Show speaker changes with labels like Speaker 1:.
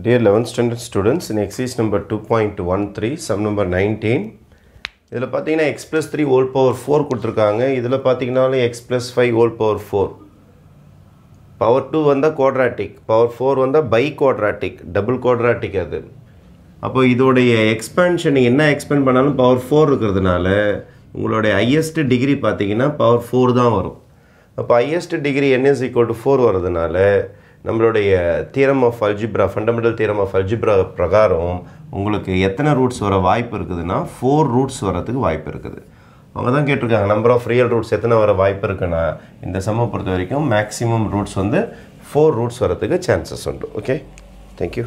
Speaker 1: students 11th standard number two point one three sum number nineteen இதில் பார்த்தீங்கன்னா x plus three whole power four கொடுத்துருக்காங்க இதில் பார்த்தீங்கன்னாலும் x plus five whole power four power two வந்தால் quadratic power four வந்தால் biquadratic double quadratic அது அப்போ இதோடைய எக்ஸ்பேன்ஷன் என்ன எக்ஸ்பேண்ட் பண்ணாலும் பவர் ஃபோர் இருக்கிறதுனால உங்களுடைய ஹையஸ்ட் டிகிரி பார்த்தீங்கன்னா பவர் ஃபோர் தான் வரும் அப்போ highest degree n is equal to four வரதுனால நம்மளுடைய theorem of algebra fundamental theorem of algebra பிரகாரம் உங்களுக்கு எத்தனை ரூட்ஸ் வர வாய்ப்பு இருக்குதுன்னா ஃபோர் ரூட்ஸ் வரத்துக்கு வாய்ப்பு இருக்குது அவங்க தான் கேட்டிருக்காங்க நம்பர் ஆஃப் ரியல் ரூட்ஸ் எத்தனை வர வாய்ப்பு இருக்குன்னா இந்த சம்மை பொறுத்த வரைக்கும் மேக்ஸிமம் ரூட்ஸ் வந்து ஃபோர் ரூட்ஸ் வரத்துக்கு சான்சஸ் உண்டு ஓகே தேங்க்யூ